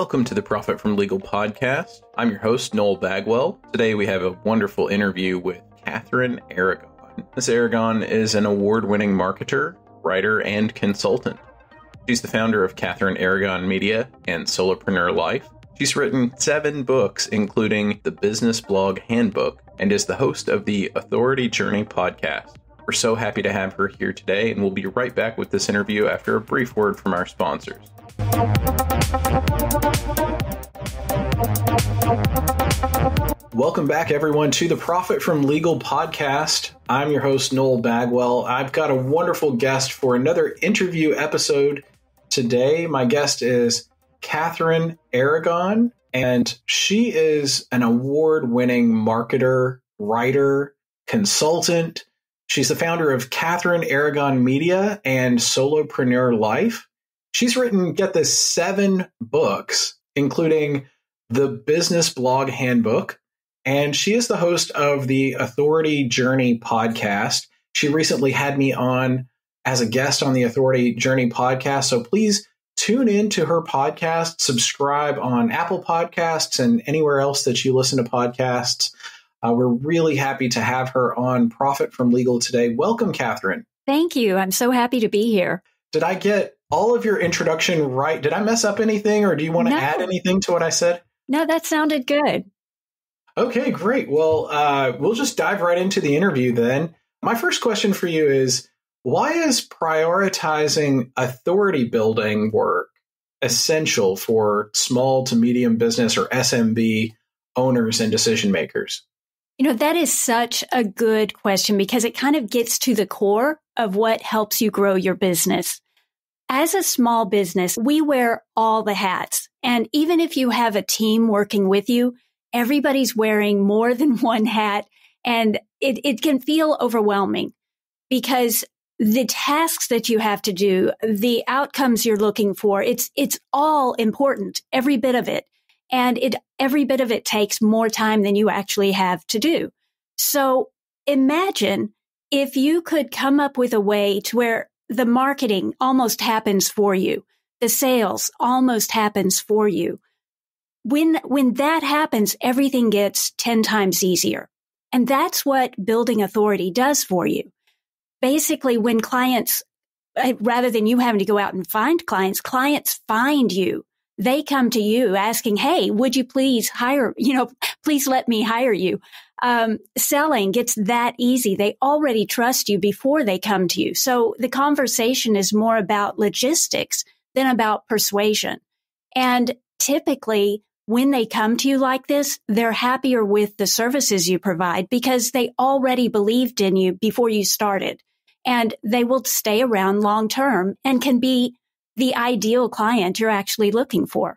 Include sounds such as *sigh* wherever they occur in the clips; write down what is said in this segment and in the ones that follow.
Welcome to the Profit from Legal podcast. I'm your host, Noel Bagwell. Today we have a wonderful interview with Catherine Aragon. Miss Aragon is an award winning marketer, writer, and consultant. She's the founder of Catherine Aragon Media and Solopreneur Life. She's written seven books, including the Business Blog Handbook, and is the host of the Authority Journey podcast. We're so happy to have her here today, and we'll be right back with this interview after a brief word from our sponsors. Welcome back, everyone, to the Profit from Legal podcast. I'm your host, Noel Bagwell. I've got a wonderful guest for another interview episode today. My guest is Catherine Aragon, and she is an award winning marketer, writer, consultant. She's the founder of Catherine Aragon Media and Solopreneur Life. She's written, get this, seven books, including The Business Blog Handbook, and she is the host of the Authority Journey podcast. She recently had me on as a guest on the Authority Journey podcast. So please tune in to her podcast, subscribe on Apple Podcasts and anywhere else that you listen to podcasts. Uh, we're really happy to have her on Profit from Legal today. Welcome, Catherine. Thank you. I'm so happy to be here. Did I get all of your introduction right? Did I mess up anything or do you want to no. add anything to what I said? No, that sounded good. Okay, great. Well, uh, we'll just dive right into the interview then. My first question for you is why is prioritizing authority building work essential for small to medium business or SMB owners and decision makers? You know, that is such a good question because it kind of gets to the core of what helps you grow your business. As a small business, we wear all the hats. And even if you have a team working with you, everybody's wearing more than *laughs* one hat and it, it can feel overwhelming because the tasks that you have to do, the outcomes you're looking for, it's, it's all important, every bit of it. And it, every bit of it takes more time than you actually have to do. So imagine if you could come up with a way to where the marketing almost happens for you, the sales almost happens for you, when, when that happens, everything gets 10 times easier. And that's what building authority does for you. Basically, when clients, uh, rather than you having to go out and find clients, clients find you. They come to you asking, Hey, would you please hire, you know, *laughs* please let me hire you. Um, selling gets that easy. They already trust you before they come to you. So the conversation is more about logistics than about persuasion. And typically when they come to you like this, they're happier with the services you provide because they already believed in you before you started and they will stay around long term and can be the ideal client you're actually looking for.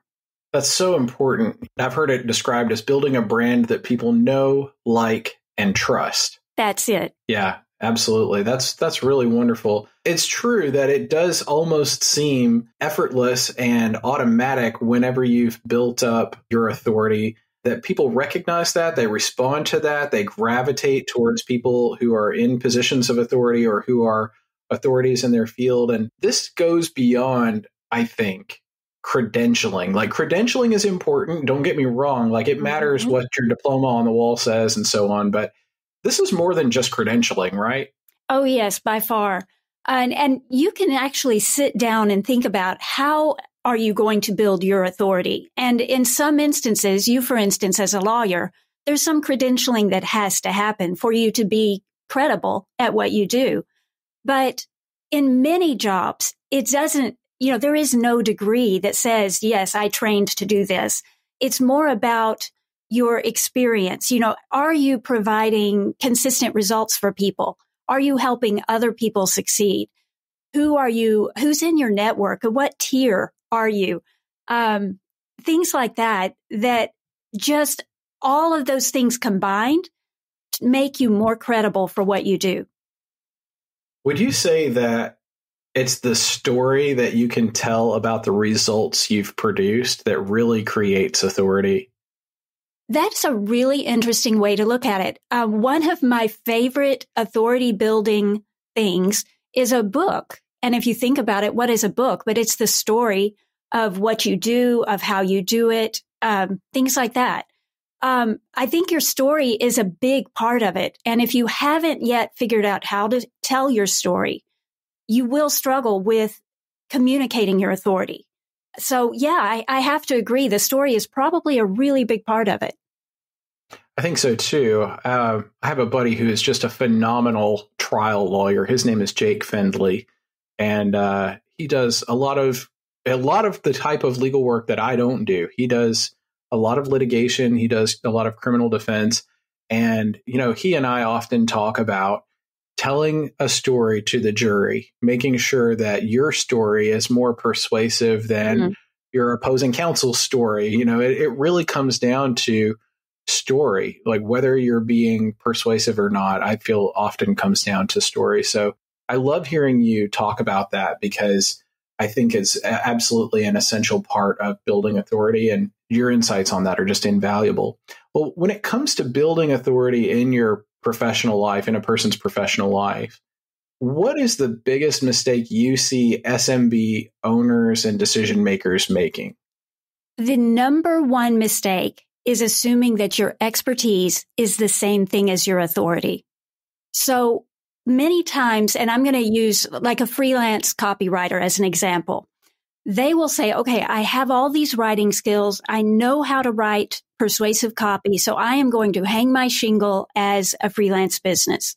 That's so important. I've heard it described as building a brand that people know, like, and trust. That's it. Yeah. Absolutely. That's that's really wonderful. It's true that it does almost seem effortless and automatic whenever you've built up your authority that people recognize that, they respond to that, they gravitate towards people who are in positions of authority or who are authorities in their field and this goes beyond I think credentialing. Like credentialing is important, don't get me wrong, like it mm-hmm. matters what your diploma on the wall says and so on, but this is more than just credentialing, right? Oh, yes, by far. And, and you can actually sit down and think about how are you going to build your authority? And in some instances, you, for instance, as a lawyer, there's some credentialing that has to happen for you to be credible at what you do. But in many jobs, it doesn't, you know, there is no degree that says, yes, I trained to do this. It's more about your experience? You know, are you providing consistent results for people? Are you helping other people succeed? Who are you? Who's in your network? What tier are you? Um, things like that, that just all of those things combined make you more credible for what you do. Would you say that it's the story that you can tell about the results you've produced that really creates authority? That's a really interesting way to look at it. Uh, one of my favorite authority building things is a book. And if you think about it, what is a book? But it's the story of what you do, of how you do it, um, things like that. Um, I think your story is a big part of it. And if you haven't yet figured out how to tell your story, you will struggle with communicating your authority so yeah, I, I have to agree. The story is probably a really big part of it. I think so too. Uh, I have a buddy who is just a phenomenal trial lawyer. His name is Jake Findley, and uh, he does a lot of a lot of the type of legal work that I don't do. He does a lot of litigation. He does a lot of criminal defense, and you know, he and I often talk about telling a story to the jury, making sure that your story is more persuasive than mm-hmm. your opposing counsel's story. You know, it, it, really comes down to story, like whether you're being persuasive or not, I feel often comes down to story. So I love hearing you talk about that because I think it's absolutely an essential part of building authority. And your insights on that are just invaluable. Well, when it comes to building authority in your professional life, in a person's professional life. What is the biggest mistake you see SMB owners and decision makers making? The number one mistake is assuming that your expertise is the same thing as your authority. So many times, and I'm going to use like a freelance copywriter as an example, they will say, okay, I have all these writing skills. I know how to write persuasive copy. So I am going to hang my shingle as a freelance business.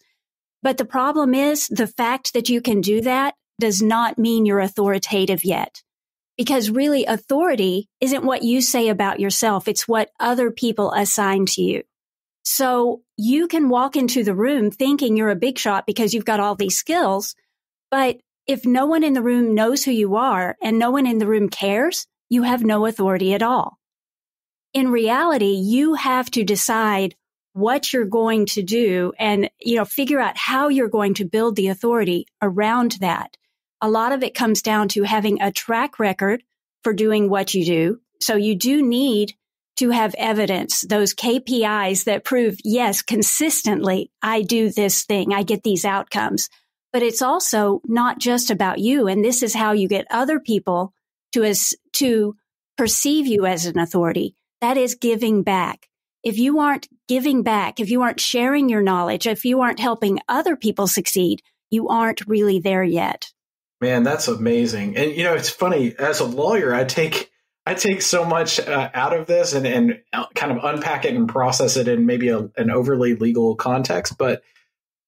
But the problem is the fact that you can do that does not mean you're authoritative yet. Because really authority isn't what you say about yourself. It's what other people assign to you. So you can walk into the room thinking you're a big shot because you've got all these skills. But if no one in the room knows who you are and no one in the room cares, you have no authority at all in reality, you have to decide what you're going to do and, you know, figure out how you're going to build the authority around that. A lot of it comes down to having a track record for doing what you do. So you do need to have evidence, those KPIs that prove, yes, consistently, I do this thing. I get these outcomes, but it's also not just about you. And this is how you get other people to as, to perceive you as an authority. That is giving back. If you aren't giving back, if you aren't sharing your knowledge, if you aren't helping other people succeed, you aren't really there yet. Man, that's amazing. And you know, it's funny as a lawyer, I take I take so much uh, out of this and and uh, kind of unpack it and process it in maybe a, an overly legal context, but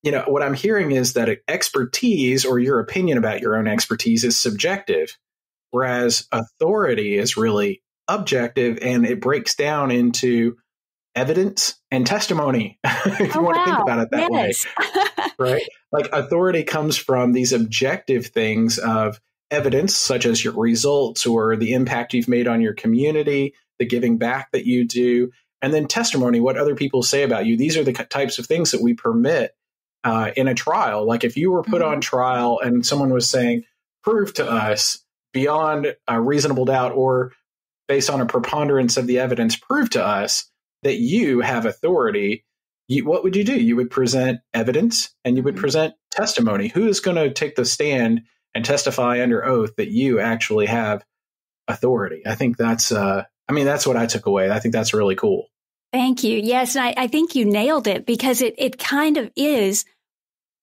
you know, what I'm hearing is that expertise or your opinion about your own expertise is subjective, whereas authority is really objective and it breaks down into evidence and testimony *laughs* if oh, you want wow. to think about it that yes. way *laughs* right like authority comes from these objective things of evidence such as your results or the impact you've made on your community the giving back that you do and then testimony what other people say about you these are the types of things that we permit uh, in a trial like if you were put mm-hmm. on trial and someone was saying prove to us beyond a reasonable doubt or based on a preponderance of the evidence, prove to us that you have authority, you, what would you do? You would present evidence and you would mm-hmm. present testimony. Who is going to take the stand and testify under oath that you actually have authority? I think that's, uh, I mean, that's what I took away. I think that's really cool. Thank you. Yes. I, I think you nailed it because it, it kind of is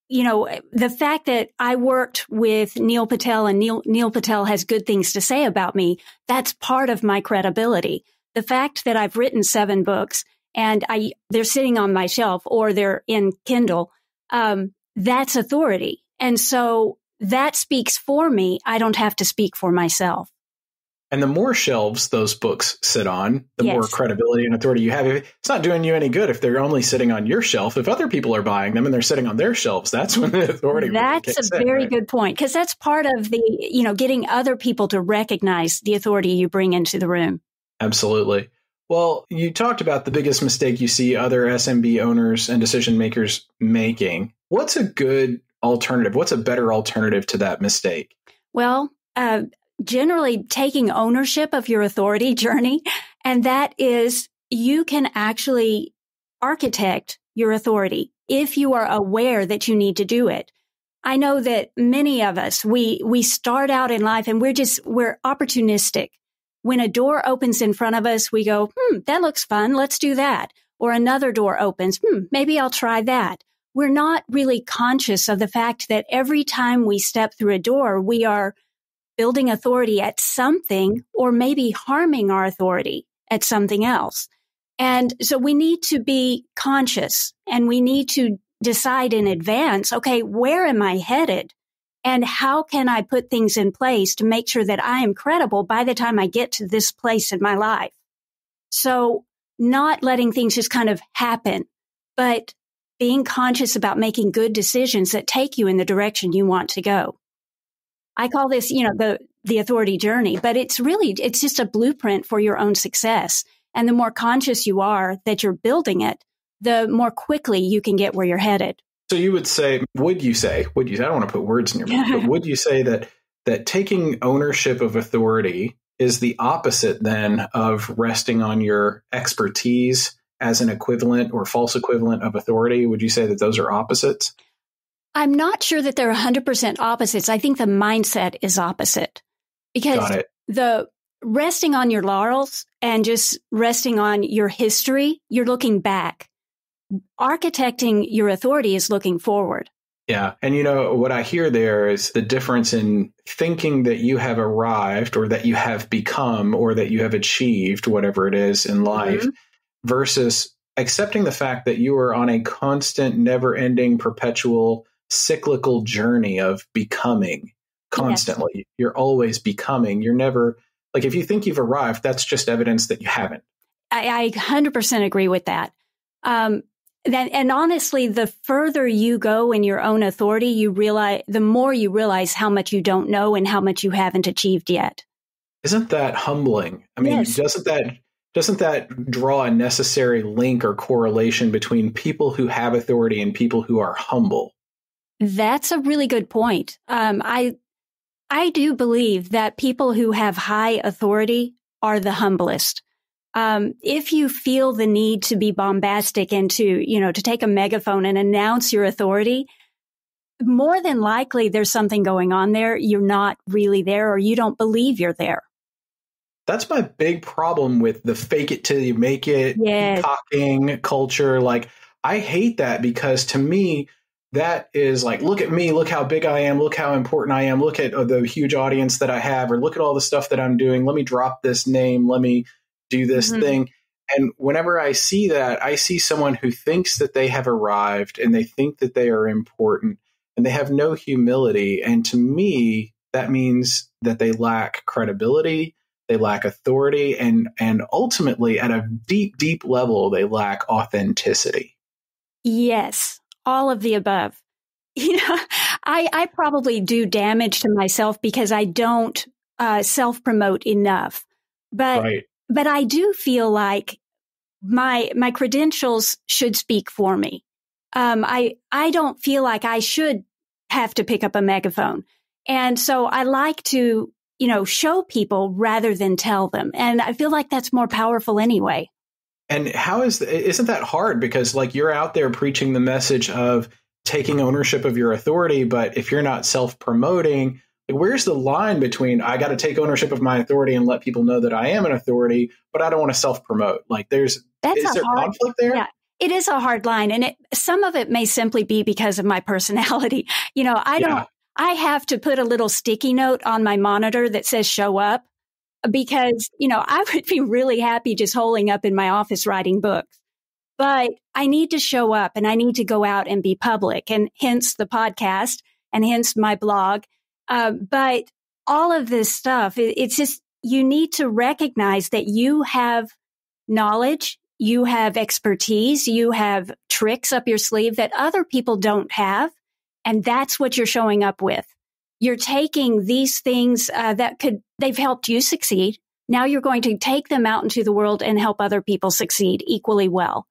you know, the fact that I worked with Neil Patel and Neil, Neil Patel has good things to say about me, that's part of my credibility. The fact that I've written seven books and I, they're sitting on my shelf or they're in Kindle, um, that's authority. And so that speaks for me. I don't have to speak for myself. And the more shelves those books sit on, the yes. more credibility and authority you have. It's not doing you any good if they're only sitting on your shelf. If other people are buying them and they're sitting on their shelves, that's when the authority. That's really a in, very right? good point because that's part of the you know getting other people to recognize the authority you bring into the room. Absolutely. Well, you talked about the biggest mistake you see other SMB owners and decision makers making. What's a good alternative? What's a better alternative to that mistake? Well, uh, generally taking ownership of your authority *laughs* journey. And that is you can actually architect your authority if you are aware that you need to do it. I know that many of us, we, we start out in life and we're just, we're opportunistic. When a door opens in front of us, we go, hmm, that looks fun. Let's do that. Or another door opens. Hmm, maybe I'll try that. We're not really conscious of the fact that every time we step through a door, we are building authority at something or maybe harming our authority at something else. And so we need to be conscious and we need to decide in advance, okay, where am I headed? And how can I put things in place to make sure that I am credible by the time I get to this place in my life? So not letting things just kind of happen, but being conscious about making good decisions that take you in the direction you want to go. I call this, you know, the, the authority journey, but it's really, it's just a blueprint for your own success. And the more conscious you are that you're building it, the more quickly you can get where you're headed. So you would say, would you say, would you, I don't want to put words in your mouth, but *laughs* would you say that, that taking ownership of authority is the opposite then of resting on your expertise as an equivalent or false equivalent of authority? Would you say that those are opposites? I'm not sure that they're 100% opposites. I think the mindset is opposite because the resting on your laurels and just resting on your history, you're looking back. Architecting your authority is looking forward. Yeah. And you know, what I hear there is the difference in thinking that you have arrived or that you have become or that you have achieved whatever it is in mm-hmm. life mm-hmm. versus accepting the fact that you are on a constant, never ending, perpetual cyclical journey of becoming constantly. Yes. You're always becoming. You're never like if you think you've arrived, that's just evidence that you haven't. I, I 100% agree with that. Um, that, and honestly, the further you go in your own authority, you realize the more you realize how much you don't know and how much you haven't achieved yet. Isn't that humbling? I mean, yes. doesn't that doesn't that draw a necessary link or correlation between people who have authority and people who are humble? That's a really good point. Um, I I do believe that people who have high authority are the humblest. Um, if you feel the need to be bombastic and to you know to take a megaphone and announce your authority, more than likely there's something going on there. You're not really there, or you don't believe you're there. That's my big problem with the fake it till you make it yes. talking culture. Like I hate that because to me that is like, look at me, look how big I am, look how important I am, look at uh, the huge audience that I have, or look at all the stuff that I'm doing. Let me drop this name, let me do this mm-hmm. thing. And whenever I see that, I see someone who thinks that they have arrived and they think that they are important and they have no humility. And to me, that means that they lack credibility, they lack authority, and, and ultimately, at a deep, deep level, they lack authenticity. Yes, all of the above. *laughs* You know, I, I probably do damage to myself because I don't uh, self promote enough. But right. but I do feel like my my credentials should speak for me. Um, I I don't feel like I should have to pick up a megaphone, and so I like to you know show people rather than tell them, and I feel like that's more powerful anyway. And how is isn't that hard? Because like you're out there preaching the message of taking ownership of your authority, but if you're not self promoting, like where's the line between I got to take ownership of my authority and let people know that I am an authority, but I don't want to self promote? Like there's That's is there hard, conflict there? Yeah it is a hard line and it, some of it may simply be because of my personality *laughs* you know i don't yeah. i have to put a little sticky note on my monitor that says show up because, you know, I would be really happy just holing up in my office writing books, but I need to show up and I need to go out and be public and hence the podcast and hence my blog. Uh, but all of this stuff, it, it's just, you need to recognize that you have knowledge, you have expertise, you have tricks up your sleeve that other people don't have. And that's what you're showing up with you're taking these things uh, that could, they've helped you succeed. Now you're going to take them out into the world and help other people succeed equally well.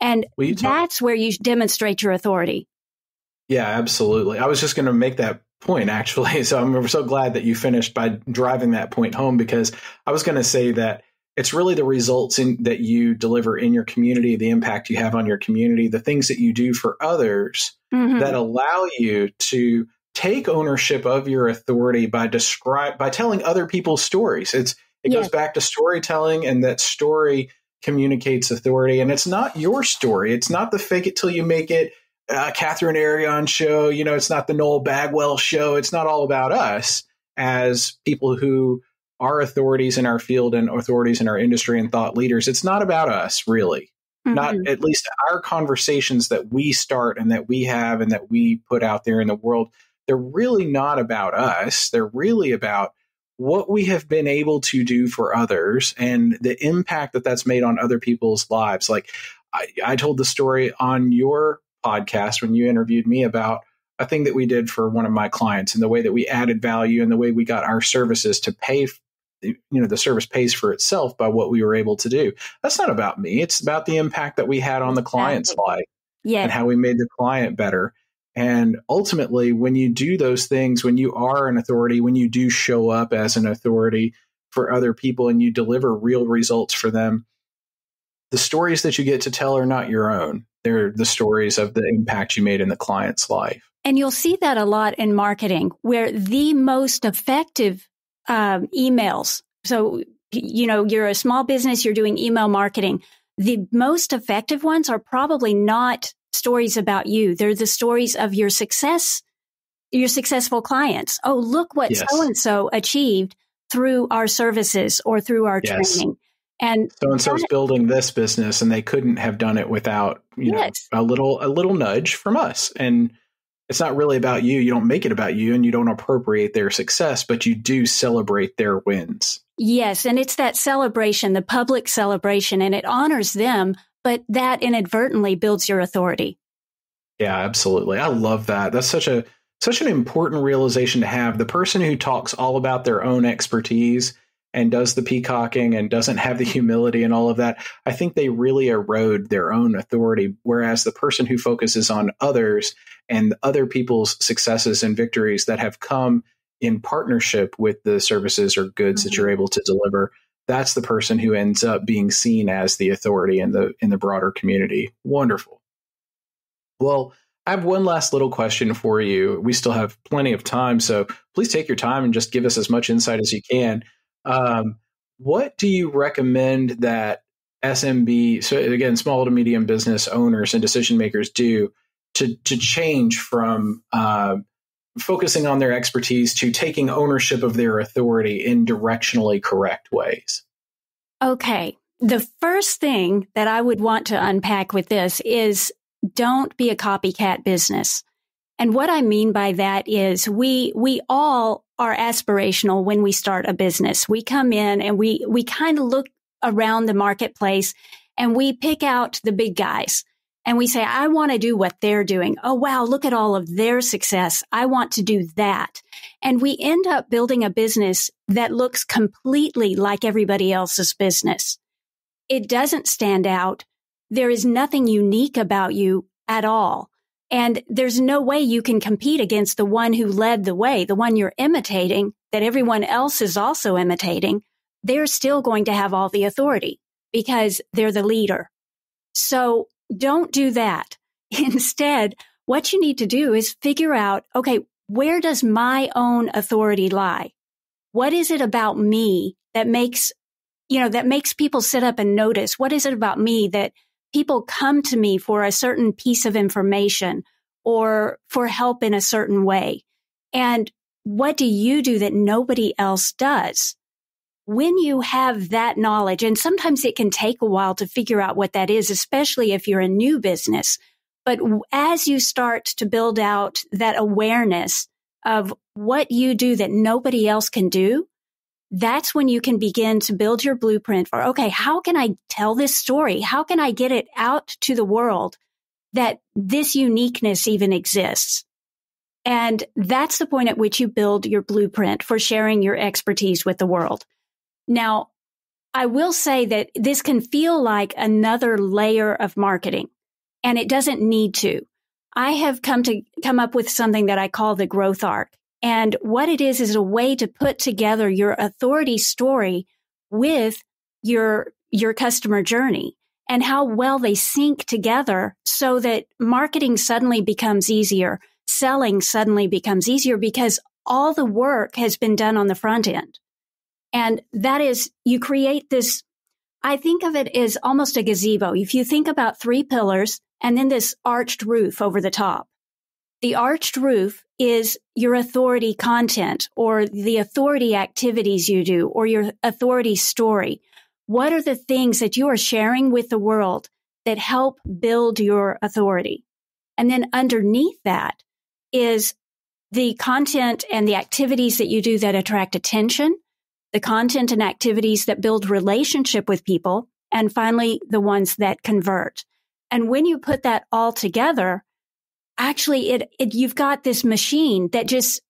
And well, that's where you demonstrate your authority. Yeah, absolutely. I was just going to make that point actually. *laughs* So I'm so glad that you finished by driving that point home because I was going to say that it's really the results in, that you deliver in your community, the impact you have on your community, the things that you do for others mm-hmm. that allow you to take ownership of your authority by describe by telling other people's stories. It's it yeah. goes back to storytelling, and that story communicates authority. And it's not your story. It's not the fake it till you make it. Uh, Catherine Arion show. You know, it's not the Noel Bagwell show. It's not all about us as people who are authorities in our field and authorities in our industry and thought leaders. It's not about us, really. Mm-hmm. Not at least our conversations that we start and that we have and that we put out there in the world they're really not about us. They're really about what we have been able to do for others and the impact that that's made on other people's lives. Like I, I told the story on your podcast when you interviewed me about a thing that we did for one of my clients and the way that we added value and the way we got our services to pay you know the service pays for itself by what we were able to do that's not about me it's about the impact that we had on the client's life yeah. and how we made the client better and ultimately, when you do those things, when you are an authority, when you do show up as an authority for other people and you deliver real results for them, the stories that you get to tell are not your own. They're the stories of the impact you made in the client's life. And you'll see that a lot in marketing, where the most effective um, emails, so, you know, you're a small business, you're doing email marketing. The most effective ones are probably not stories about you. They're the stories of your success, your successful clients. Oh, look what so and so achieved through our services or through our yes. training. And so and is building this business and they couldn't have done it without, you yes. know, a little a little nudge from us. And it's not really about you. You don't make it about you and you don't appropriate their success, but you do celebrate their wins. Yes, and it's that celebration, the public celebration, and it honors them but that inadvertently builds your authority. Yeah, absolutely. I love that. That's such a such an important realization to have. The person who talks all about their own expertise and does the peacocking and doesn't have the humility and all of that, I think they really erode their own authority. Whereas the person who focuses on others and other people's successes and victories that have come in partnership with the services or goods mm-hmm. that you're able to deliver, that's the person who ends up being seen as the authority in the in the broader community. Wonderful. Well, I have one last little question for you. We still have plenty of time, so please take your time and just give us as much insight as you can. Um, what do you recommend that SMB, so again, small to medium business owners and decision makers do to to change from uh, focusing on their expertise to taking ownership of their authority in directionally correct ways. Okay. The first thing that I would want to unpack with this is don't be a copycat business. And what I mean by that is we, we all are aspirational when we start a business. We come in and we, we kind of look around the marketplace and we pick out the big guys and we say, I want to do what they're doing. Oh, wow, look at all of their success. I want to do that. And we end up building a business that looks completely like everybody else's business. It doesn't stand out. There is nothing unique about you at all. And there's no way you can compete against the one who led the way, the one you're imitating that everyone else is also imitating. They're still going to have all the authority because they're the leader. So don't do that. *laughs* Instead, what you need to do is figure out, okay, where does my own authority lie? What is it about me that makes, you know, that makes people sit up and notice? What is it about me that people come to me for a certain piece of information or for help in a certain way? And what do you do that nobody else does? when you have that knowledge, and sometimes it can take a while to figure out what that is, especially if you're a new business. But as you start to build out that awareness of what you do that nobody else can do, that's when you can begin to build your blueprint for, okay, how can I tell this story? How can I get it out to the world that this uniqueness even exists? And that's the point at which you build your blueprint for sharing your expertise with the world. Now, I will say that this can feel like another layer of marketing and it doesn't need to. I have come to come up with something that I call the growth arc. And what it is is a way to put together your authority story with your your customer journey and how well they sync together so that marketing suddenly becomes easier, selling suddenly becomes easier because all the work has been done on the front end. And that is, you create this, I think of it as almost a gazebo. If you think about three pillars and then this arched roof over the top, the arched roof is your authority content or the authority activities you do or your authority story. What are the things that you are sharing with the world that help build your authority? And then underneath that is the content and the activities that you do that attract attention the content and activities that build relationship with people, and finally, the ones that convert. And when you put that all together, actually it, it you've got this machine that just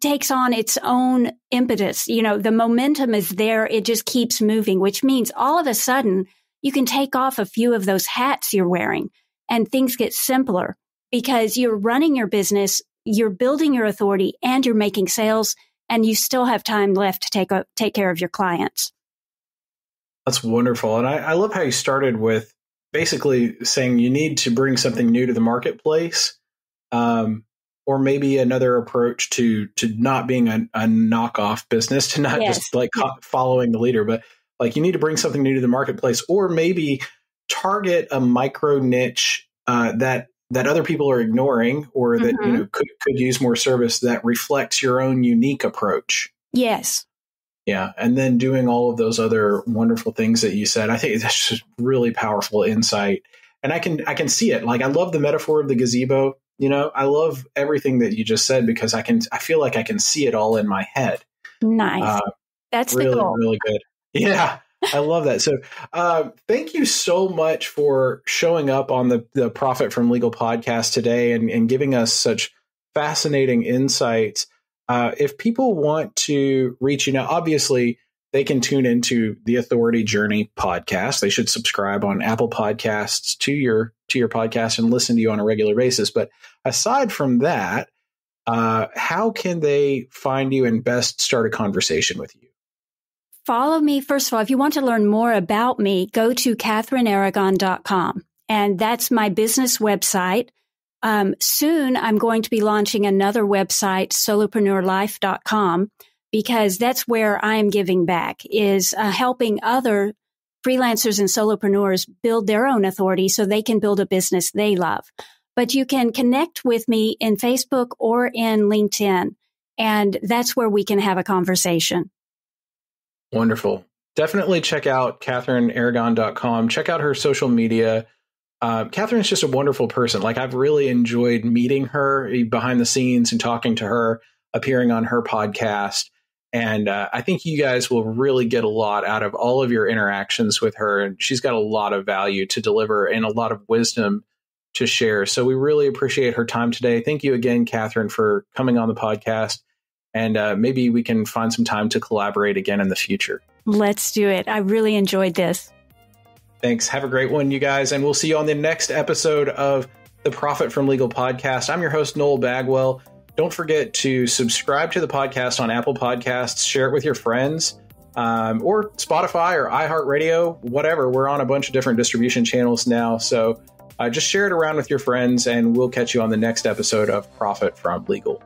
takes on its own impetus. You know, the momentum is there. It just keeps moving, which means all of a sudden you can take off a few of those hats you're wearing and things get simpler because you're running your business, you're building your authority and you're making sales and you still have time left to take, a, take care of your clients. That's wonderful. And I, I love how you started with basically saying you need to bring something new to the marketplace. Um, or maybe another approach to to not being a, a knockoff business, *laughs* to not yes. just like yeah. following the leader, but like you need to bring something new to the marketplace, or maybe target a micro niche uh, that that other people are ignoring or that mm-hmm. you know could, could use more service that reflects your own unique approach yes yeah and then doing all of those other wonderful things that you said i think *laughs* that's just really powerful insight and i can i can see it like i love the metaphor of the gazebo you know i love everything that you just said because i can i feel like i can see it all in my head nice uh, that's really really good *laughs* yeah I love that. So, uh, thank you so much for showing up on the the Profit from Legal podcast today and, and giving us such fascinating insights. Uh, if people want to reach you now, obviously they can tune into the Authority Journey podcast. They should subscribe on Apple Podcasts to your to your podcast and listen to you on a regular basis. But aside from that, uh, how can they find you and best start a conversation with you? follow me. First of all, if you want to learn more about me, go to katherinearagon.com. And that's my business website. Um, soon I'm going to be launching another website, solopreneurlife.com, because that's where I'm giving back is uh, helping other freelancers and solopreneurs build their own authority so they can build a business they love. But you can connect with me in Facebook or in LinkedIn. And that's where we can have a conversation. Wonderful. Definitely check out CatherineAragon.com. Check out her social media. Uh, Catherine's just a wonderful person. Like, I've really enjoyed meeting her eh, behind the scenes and talking to her, appearing on her podcast. And uh, I think you guys will really get a lot out of all of your interactions with her. And she's got a lot of value to deliver and a lot of wisdom to share. So we really appreciate her time today. Thank you again, Catherine, for coming on the podcast and uh, maybe we can find some time to collaborate again in the future. Let's do it. I really enjoyed this. Thanks. Have a great one, you guys, and we'll see you on the next episode of the Profit from Legal podcast. I'm your host, Noel Bagwell. Don't forget to subscribe to the podcast on Apple Podcasts, share it with your friends, um, or Spotify or iHeartRadio, whatever. We're on a bunch of different distribution channels now. So uh, just share it around with your friends, and we'll catch you on the next episode of Profit from Legal.